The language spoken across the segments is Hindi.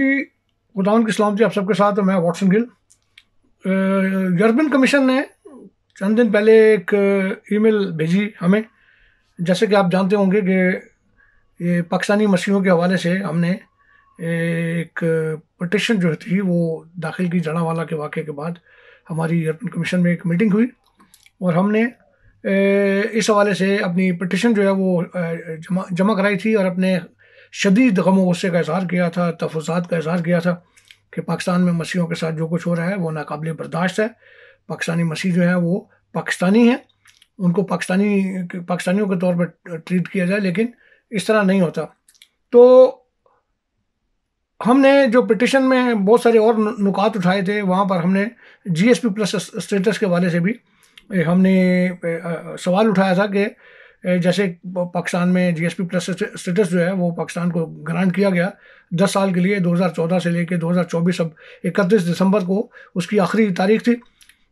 हाँ जी की सलाम जी आप सबके साथ मैं वॉटसन गिल यूरोपियन कमीशन ने चंद दिन पहले एक ईमेल भेजी हमें जैसे कि आप जानते होंगे कि ये पाकिस्तानी मसीहों के हवाले से हमने एक पटिशन जो थी वो दाखिल की जड़ावाला के वाक़े के बाद हमारी यूरोपियन कमीशन में एक मीटिंग हुई और हमने इस हवाले से अपनी पटिशन जो है वो जमा जमा कराई थी और अपने शदीद गम वस्से का इजहार किया था तफसात का इजहार किया था कि पाकिस्तान में मसीहों के साथ जो कुछ हो रहा है वो नाकबले बर्दाश्त है पाकिस्तानी मसीह जो है वो पाकिस्तानी हैं उनको पाकिस्तानी पाकिस्तानियों के तौर पर ट्रीट किया जाए लेकिन इस तरह नहीं होता तो हमने जो पिटिशन में बहुत सारे और नुकात उठाए थे वहाँ पर हमने जीएसपी प्लस स्टेटस के वाले से भी हमने सवाल उठाया था कि जैसे पाकिस्तान में जीएसपी प्लस स्टेटस जो है वो पाकिस्तान को ग्रांट किया गया दस साल के लिए 2014 से लेकर 2024 अब 31 दिसंबर को उसकी आखिरी तारीख थी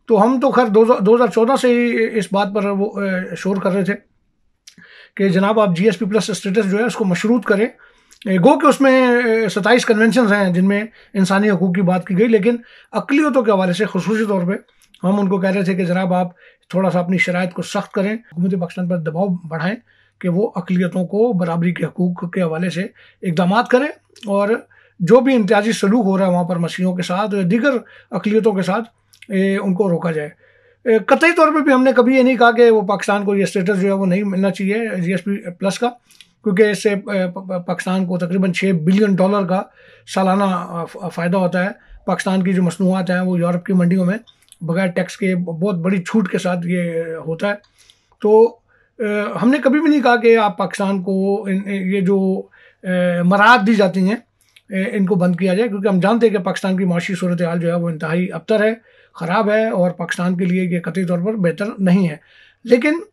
तो हम तो खैर 2014 से ही इस बात पर वो शोर कर रहे थे कि जनाब आप जीएसपी प्लस स्टेटस जो है उसको मशरूत करें गो कि उसमें सताईस कन्वेंशन हैं जिनमें इंसानी हकूक़ की बात की गई लेकिन अकलीतों के हवाले से खसूस तौर पर हम उनको कह रहे थे कि जनाब आप थोड़ा सा अपनी शरात को सख्त करें हुकूमत पाकिस्तान पर दबाव बढ़ाएं कि वो अकलीतों को बराबरी के हकूक के हवाले से इकदाम करें और जो भी इम्तियाजी सलूक हो रहा है वहाँ पर मसीहों के साथ या दीगर अकलीतों के साथ ए, उनको रोका जाए कतई तौर पर भी हमने कभी ये नहीं कहा कि वो पाकिस्तान को ये स्टेटस जो है वो नहीं मिलना चाहिए जी एस पी प्लस का क्योंकि इससे पाकिस्तान को तकरीबन छः बिलियन डॉलर का सालाना फ़ायदा होता है पाकिस्तान की जो मसनूआत हैं वो यूरोप की मंडियों में बगैर टैक्स के बहुत बड़ी छूट के साथ ये होता है तो हमने कभी भी नहीं कहा कि आप पाकिस्तान को इन, ये जो मराहत दी जाती हैं इनको बंद किया जाए क्योंकि हम जानते हैं कि पाकिस्तान की माशी सूरत हाल जो है वो इंतहाई अबतर है ख़राब है और पाकिस्तान के लिए ये कतई तौर पर बेहतर नहीं है लेकिन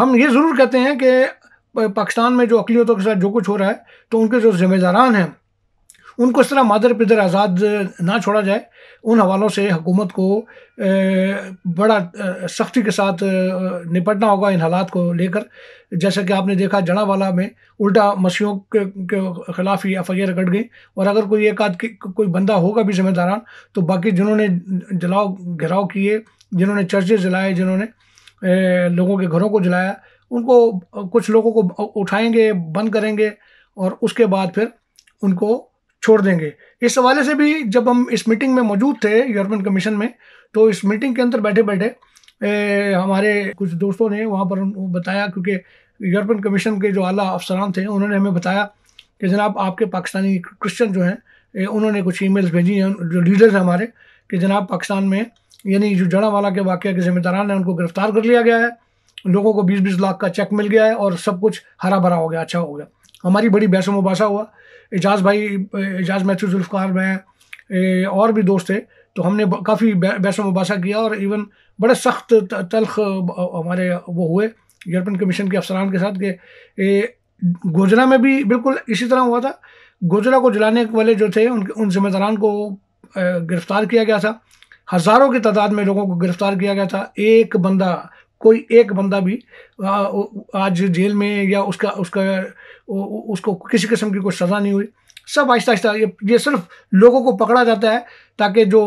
हम ये ज़रूर कहते हैं कि पाकिस्तान में जो अकलीतों के साथ जो कुछ हो रहा है तो उनके जो ज़िम्मेदारान हैं उनको इस तरह मादर पिदर आज़ाद ना छोड़ा जाए उन हवालों से हुकूमत को बड़ा सख्ती के साथ निपटना होगा इन हालात को लेकर जैसा कि आपने देखा जड़ावाला में उल्टा मसीहों के, खिलाफ ही एफ आई आर कट गई और अगर कोई एक आध कोई बंदा होगा भी जिम्मेदारान तो बाकी जिन्होंने जलाओ घिराव किए जिन्होंने चर्चे जलाए जिन्होंने लोगों के घरों को जलाया उनको कुछ लोगों को उठाएंगे बंद करेंगे और उसके बाद फिर उनको छोड़ देंगे इस हवाले से भी जब हम इस मीटिंग में मौजूद थे यूरोपियन कमीशन में तो इस मीटिंग के अंदर बैठे बैठे ए, हमारे कुछ दोस्तों ने वहाँ पर बताया क्योंकि यूरोपियन कमीशन के जो आला अफसरान थे उन्होंने हमें बताया कि जनाब आपके पाकिस्तानी क्रिश्चन जो हैं उन्होंने कुछ ईमेल्स भेजी हैं जो लीडर्स हैं हमारे कि जनाब पाकिस्तान में यानी जो जड़ावाला के वाक के जिम्मेदारान हैं उनको गिरफ़्तार कर लिया गया है लोगों को बीस बीस लाख का चेक मिल गया है और सब कुछ हरा भरा हो गया अच्छा हो गया हमारी बड़ी बहस मुबासा हुआ एजाज भाई एजाज मैथ्यू जुल्फ़ार में और भी दोस्त थे तो हमने काफ़ी बहस मुबासा किया और इवन बड़े सख्त तलख हमारे वो हुए यूरोपियन कमीशन के अफसरान के साथ के गोजरा में भी बिल्कुल इसी तरह हुआ था गोजरा को जलाने वाले जो थे उनके उन जिम्मेदारान को गिरफ़्तार किया गया था हज़ारों की तादाद में लोगों को गिरफ़्तार किया गया था एक बंदा कोई एक बंदा भी आज जेल में या उसका उसका उसको किसी किस्म की कोई सज़ा नहीं हुई सब आहिस्ता आहिस्ता ये ये सिर्फ लोगों को पकड़ा जाता है ताकि जो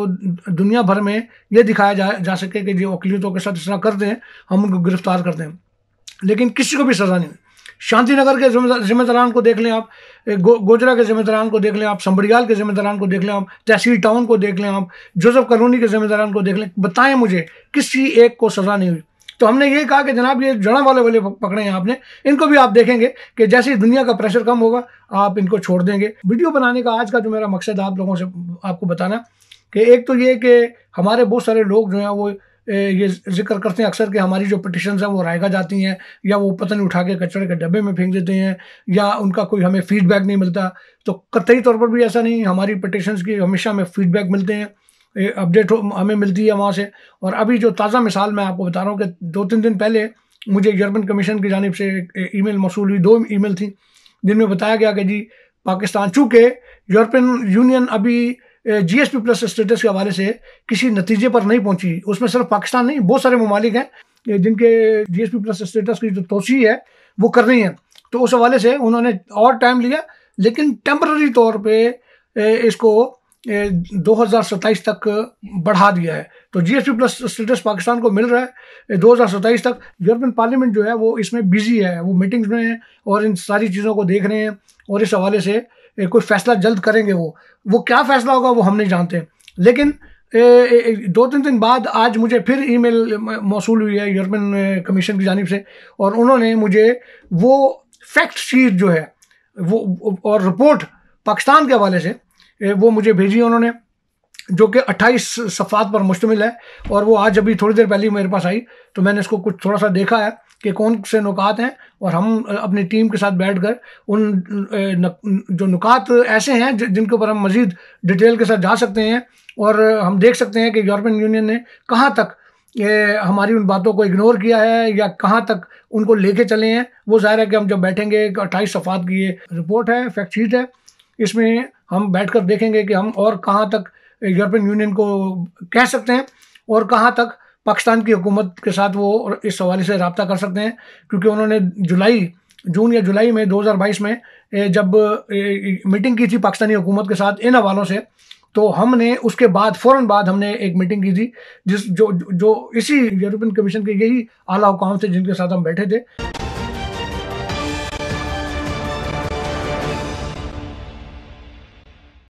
दुनिया भर में ये दिखाया जा जा सके कि जो अकलीतों के साथ इस तरह करते हैं हम उनको गिरफ्तार करते हैं लेकिन किसी को भी सज़ा नहीं हुई शांति नगर के जिम्मेदारान को देख लें आप गो, गोजरा के जिम्मेदारान को देख लें आप संबड़ियाल के जिम्मेदारान को देख लें आप तहसील टाउन को देख लें आप जोसफ कॉलोनी के जिम्मेदारान को देख लें बताएं मुझे किसी एक को सज़ा नहीं हुई तो हमने ये कहा कि जनाब ये जड़ा वाले वाले पकड़े हैं आपने इनको भी आप देखेंगे कि जैसे ही दुनिया का प्रेशर कम होगा आप इनको छोड़ देंगे वीडियो बनाने का आज का जो मेरा मकसद आप लोगों से आपको बताना कि एक तो ये कि हमारे बहुत सारे लोग जो हैं वो ये जिक्र करते हैं अक्सर कि हमारी जो पटिशन हैं वो रायगा जाती हैं या वो पतन उठा के कचरे के डब्बे में फेंक देते हैं या उनका कोई हमें फीडबैक नहीं मिलता तो कतई तौर पर भी ऐसा नहीं हमारी पटिशन्स की हमेशा हमें फ़ीडबैक मिलते हैं अपडेट हमें मिलती है वहाँ से और अभी जो ताज़ा मिसाल मैं आपको बता रहा हूँ कि दो तीन दिन पहले मुझे यूरोपियन कमीशन की जानब से एक ई मेल मौसू हुई दो ई मेल थी जिनमें बताया गया कि जी पाकिस्तान चूँकि यूरोपियन यूनियन अभी G S P plus status के हवाले से किसी नतीजे पर नहीं पहुँची उसमें सिर्फ पाकिस्तान नहीं बहुत सारे ममालिक हैं जिनके G S P plus status की जो तोसी है वो कर रही हैं तो उस हवाले से उन्होंने और टाइम लिया लेकिन टेम्प्ररी तौर पर इसको दो तक बढ़ा दिया है तो जीएसपी प्लस स्टेटस पाकिस्तान को मिल रहा है दो तक यूरोपियन पार्लियामेंट जो है वो इसमें बिजी है वो मीटिंग्स में है और इन सारी चीज़ों को देख रहे हैं और इस हवाले से कोई फैसला जल्द करेंगे वो वो क्या फैसला होगा वो हम नहीं जानते लेकिन ए, ए, दो तीन दिन बाद आज मुझे फिर ईमेल मौसू हुई है यूरोपियन कमीशन की जानब से और उन्होंने मुझे वो फैक्ट शीट जो है वो और रिपोर्ट पाकिस्तान के हवाले से वो मुझे भेजी उन्होंने जो कि 28 सफ़ात पर मुश्तमिल है और वो आज अभी थोड़ी देर पहले मेरे पास आई तो मैंने इसको कुछ थोड़ा सा देखा है कि कौन से नुकात हैं और हम अपनी टीम के साथ बैठ कर उन जो नुकात ऐसे हैं जिनके ऊपर हम मज़ीद डिटेल के साथ जा सकते हैं और हम देख सकते हैं कि यूरोपियन यूनियन ने कहाँ तक ये हमारी उन बातों को इग्नोर किया है या कहाँ तक उनको लेके चले हैं वो ज़ाहिर है कि हम जब बैठेंगे अट्ठाईस सफ़ात की ये रिपोर्ट है फैक्ट शीट है इसमें हम बैठकर देखेंगे कि हम और कहाँ तक यूरोपियन यूनियन को कह सकते हैं और कहाँ तक पाकिस्तान की हुकूमत के साथ वो इस हवाले से रबता कर सकते हैं क्योंकि उन्होंने जुलाई जून या जुलाई में 2022 में जब मीटिंग की थी पाकिस्तानी हुकूमत के साथ इन हवालों से तो हमने उसके बाद फ़ौर बाद हमने एक मीटिंग की थी जिस जो जो इसी यूरोपियन कमीशन के यही आला हुकाम थे जिनके साथ हम बैठे थे